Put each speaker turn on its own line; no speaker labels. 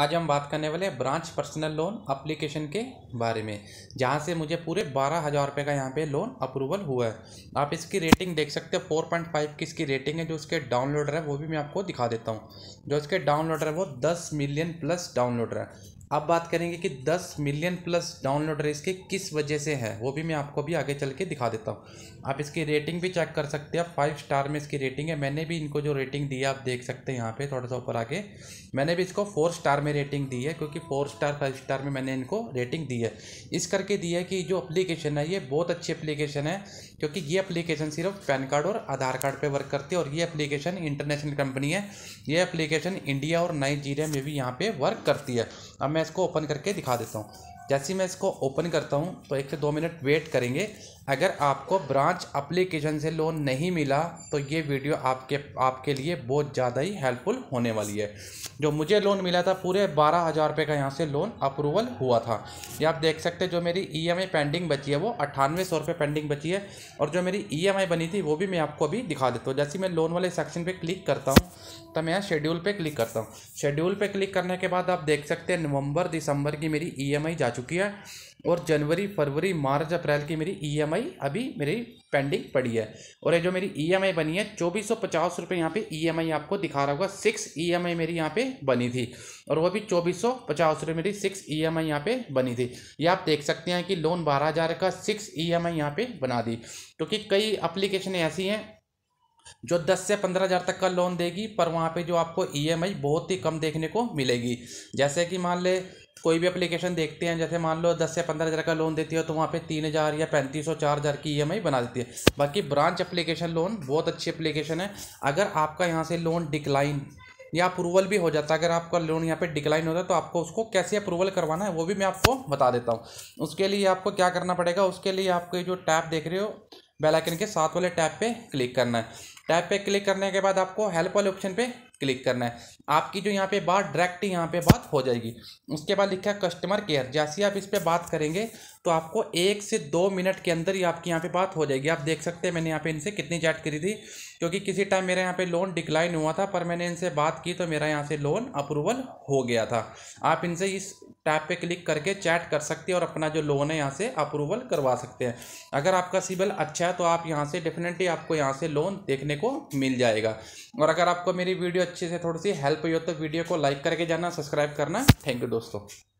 आज हम बात करने वाले ब्रांच पर्सनल लोन अप्लीकेशन के बारे में जहाँ से मुझे पूरे बारह हज़ार रुपये का यहाँ पे लोन अप्रूवल हुआ है आप इसकी रेटिंग देख सकते हो फोर पॉइंट फाइव की इसकी रेटिंग है जो उसके डाउनलोडर है वो भी मैं आपको दिखा देता हूँ जो इसके डाउनलोडर है वो दस मिलियन प्लस डाउनलोडर है अब बात करेंगे कि 10 मिलियन प्लस डाउनलोड रेस के किस वजह से है वो भी मैं आपको भी आगे चल के दिखा देता हूँ आप इसकी रेटिंग भी चेक कर सकते हैं फाइव स्टार में इसकी रेटिंग है मैंने भी इनको जो रेटिंग दी है आप देख सकते हैं यहाँ पे थोड़ा सा ऊपर आके मैंने भी इसको फोर स्टार में रेटिंग दी है क्योंकि फोर स्टार फाइव स्टार में मैंने इनको रेटिंग दी है इस करके दी है कि जो अप्लीकेशन है ये बहुत अच्छी अप्लीकेशन है क्योंकि ये अप्लीकेशन सिर्फ पैन कार्ड और आधार कार्ड पर वर्क करती है और ये अप्लीकेशन इंटरनेशनल कंपनी है ये अप्लीकेशन इंडिया और नाइजीरिया में भी यहाँ पर वर्क करती है अब मैं इसको ओपन करके दिखा देता हूँ जैसे मैं इसको ओपन करता हूँ तो एक से दो मिनट वेट करेंगे अगर आपको ब्रांच अप्लीकेशन से लोन नहीं मिला तो ये वीडियो आपके आपके लिए बहुत ज़्यादा ही हेल्पफुल होने वाली है जो मुझे लोन मिला था पूरे बारह हज़ार रुपये का यहाँ से लोन अप्रूवल हुआ था ये आप देख सकते हैं जो मेरी ईएमआई e पेंडिंग बची है वो अट्ठानवे सौ रुपये पेंडिंग बची है और जो मेरी ईएमआई e बनी थी वो भी मैं आपको अभी दिखा देता हूँ जैसे मैं लोन वाले सेक्शन पर क्लिक करता हूँ तो मैं यहाँ शेड्यूल पर क्लिक करता हूँ शेड्यूल पर क्लिक करने के बाद आप देख सकते हैं नवंबर दिसंबर की मेरी ई e जा चुकी है और जनवरी फरवरी मार्च अप्रैल की मेरी ईएमआई e अभी मेरी पेंडिंग पड़ी है और ये जो मेरी ईएमआई e बनी है चौबीस सौ पचास रुपये यहाँ पर ई e आपको दिखा रहा होगा सिक्स ईएमआई मेरी यहाँ पे बनी थी और वो भी चौबीस सौ पचास रुपये मेरी सिक्स ईएमआई एम यहाँ पर बनी थी ये आप देख सकते हैं कि लोन बारह हज़ार का सिक्स ई एम आई यहाँ बना दी क्योंकि तो कई अप्लीकेशन ऐसी हैं जो 10 से 15000 तक का लोन देगी पर वहाँ पे जो आपको ईएमआई बहुत ही कम देखने को मिलेगी जैसे कि मान ले कोई भी एप्लीकेशन देखते हैं जैसे मान लो दस से पंद्रह हज़ार का लोन देती है तो वहाँ पे तीन हज़ार या पैंतीस सौ चार हज़ार की ई e बना देती है बाकी ब्रांच एप्लीकेशन लोन बहुत अच्छी एप्लीकेशन है अगर आपका यहाँ से लोन डिक्लाइन या अप्रूवल भी हो जाता है अगर आपका लोन यहाँ पे डिक्लाइन होता है तो आपको उसको कैसे अप्रूवल करवाना है वो भी मैं आपको बता देता हूँ उसके लिए आपको क्या करना पड़ेगा उसके लिए आपको जो टैप देख रहे हो बेलाइकन के साथ वाले टैप पे क्लिक करना है टैप पे क्लिक करने के बाद आपको हेल्प वाले ऑप्शन पे क्लिक करना है आपकी जो यहाँ पे बात डायरेक्ट यहाँ पे बात हो जाएगी उसके बाद लिखा है कस्टमर केयर जैसे ही आप इस पर बात करेंगे तो आपको एक से दो मिनट के अंदर ही आपकी यहाँ पे बात हो जाएगी आप देख सकते हैं मैंने यहाँ पे इनसे कितनी चैट करी थी क्योंकि किसी टाइम मेरे यहाँ पे लोन डिक्लाइन हुआ था पर मैंने इनसे बात की तो मेरा यहाँ से लोन अप्रूवल हो गया था आप इनसे इस टैप पे क्लिक करके चैट कर सकते हैं और अपना जो लोन है यहाँ से अप्रूवल करवा सकते हैं अगर आपका सिबिल अच्छा है तो आप यहाँ से डेफिनेटली आपको यहाँ से लोन देखने को मिल जाएगा और अगर आपको मेरी वीडियो अच्छे से थोड़ी सी हेल्प हुई हो तो वीडियो को लाइक करके जाना सब्सक्राइब करना थैंक यू दोस्तों